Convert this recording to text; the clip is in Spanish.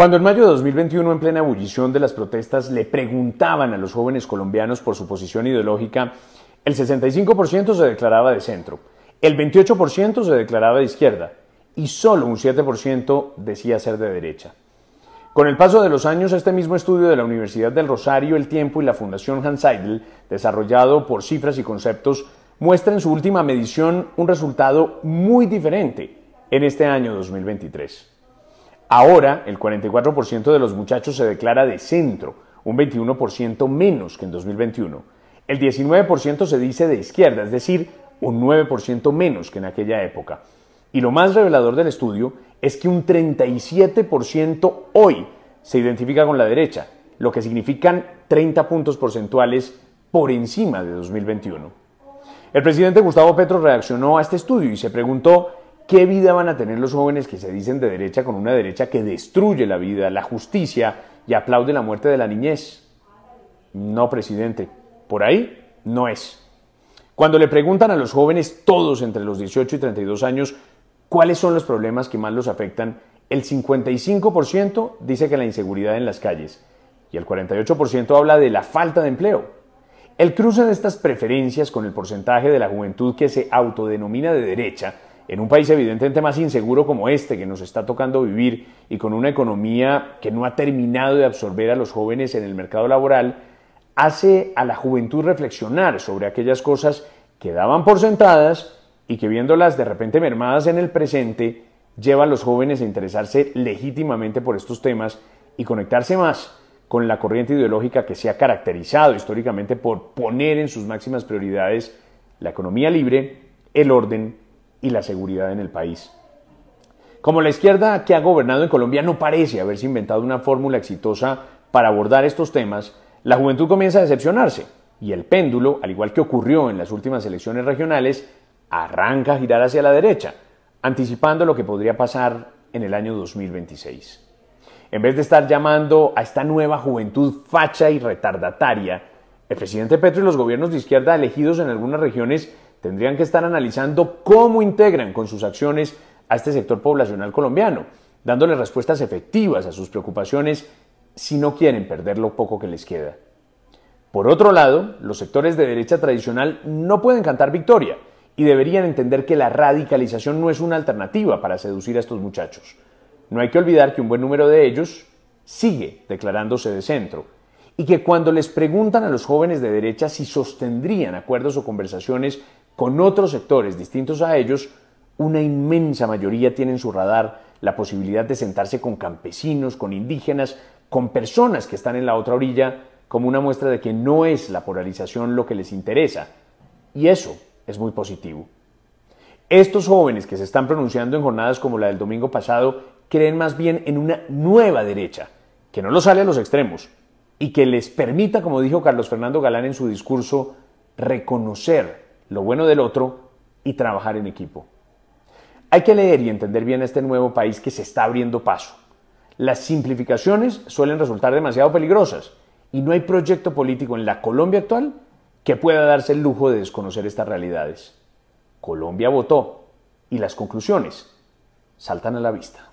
Cuando en mayo de 2021, en plena ebullición de las protestas, le preguntaban a los jóvenes colombianos por su posición ideológica, el 65% se declaraba de centro, el 28% se declaraba de izquierda y solo un 7% decía ser de derecha. Con el paso de los años, este mismo estudio de la Universidad del Rosario, El Tiempo y la Fundación Hans Seidel, desarrollado por cifras y conceptos, muestra en su última medición un resultado muy diferente en este año 2023. Ahora el 44% de los muchachos se declara de centro, un 21% menos que en 2021. El 19% se dice de izquierda, es decir, un 9% menos que en aquella época. Y lo más revelador del estudio es que un 37% hoy se identifica con la derecha, lo que significan 30 puntos porcentuales por encima de 2021. El presidente Gustavo Petro reaccionó a este estudio y se preguntó ¿Qué vida van a tener los jóvenes que se dicen de derecha con una derecha que destruye la vida, la justicia y aplaude la muerte de la niñez? No, presidente, por ahí no es. Cuando le preguntan a los jóvenes, todos entre los 18 y 32 años, cuáles son los problemas que más los afectan, el 55% dice que la inseguridad en las calles y el 48% habla de la falta de empleo. El cruce de estas preferencias con el porcentaje de la juventud que se autodenomina de derecha en un país evidentemente más inseguro como este que nos está tocando vivir y con una economía que no ha terminado de absorber a los jóvenes en el mercado laboral, hace a la juventud reflexionar sobre aquellas cosas que daban por sentadas y que viéndolas de repente mermadas en el presente, lleva a los jóvenes a interesarse legítimamente por estos temas y conectarse más con la corriente ideológica que se ha caracterizado históricamente por poner en sus máximas prioridades la economía libre, el orden y la seguridad en el país. Como la izquierda que ha gobernado en Colombia no parece haberse inventado una fórmula exitosa para abordar estos temas, la juventud comienza a decepcionarse y el péndulo, al igual que ocurrió en las últimas elecciones regionales, arranca a girar hacia la derecha, anticipando lo que podría pasar en el año 2026. En vez de estar llamando a esta nueva juventud facha y retardataria, el presidente Petro y los gobiernos de izquierda elegidos en algunas regiones tendrían que estar analizando cómo integran con sus acciones a este sector poblacional colombiano, dándole respuestas efectivas a sus preocupaciones si no quieren perder lo poco que les queda. Por otro lado, los sectores de derecha tradicional no pueden cantar victoria y deberían entender que la radicalización no es una alternativa para seducir a estos muchachos. No hay que olvidar que un buen número de ellos sigue declarándose de centro y que cuando les preguntan a los jóvenes de derecha si sostendrían acuerdos o conversaciones con otros sectores distintos a ellos, una inmensa mayoría tienen en su radar la posibilidad de sentarse con campesinos, con indígenas, con personas que están en la otra orilla, como una muestra de que no es la polarización lo que les interesa. Y eso es muy positivo. Estos jóvenes que se están pronunciando en jornadas como la del domingo pasado creen más bien en una nueva derecha, que no los sale a los extremos y que les permita, como dijo Carlos Fernando Galán en su discurso, reconocer lo bueno del otro y trabajar en equipo. Hay que leer y entender bien este nuevo país que se está abriendo paso. Las simplificaciones suelen resultar demasiado peligrosas y no hay proyecto político en la Colombia actual que pueda darse el lujo de desconocer estas realidades. Colombia votó y las conclusiones saltan a la vista.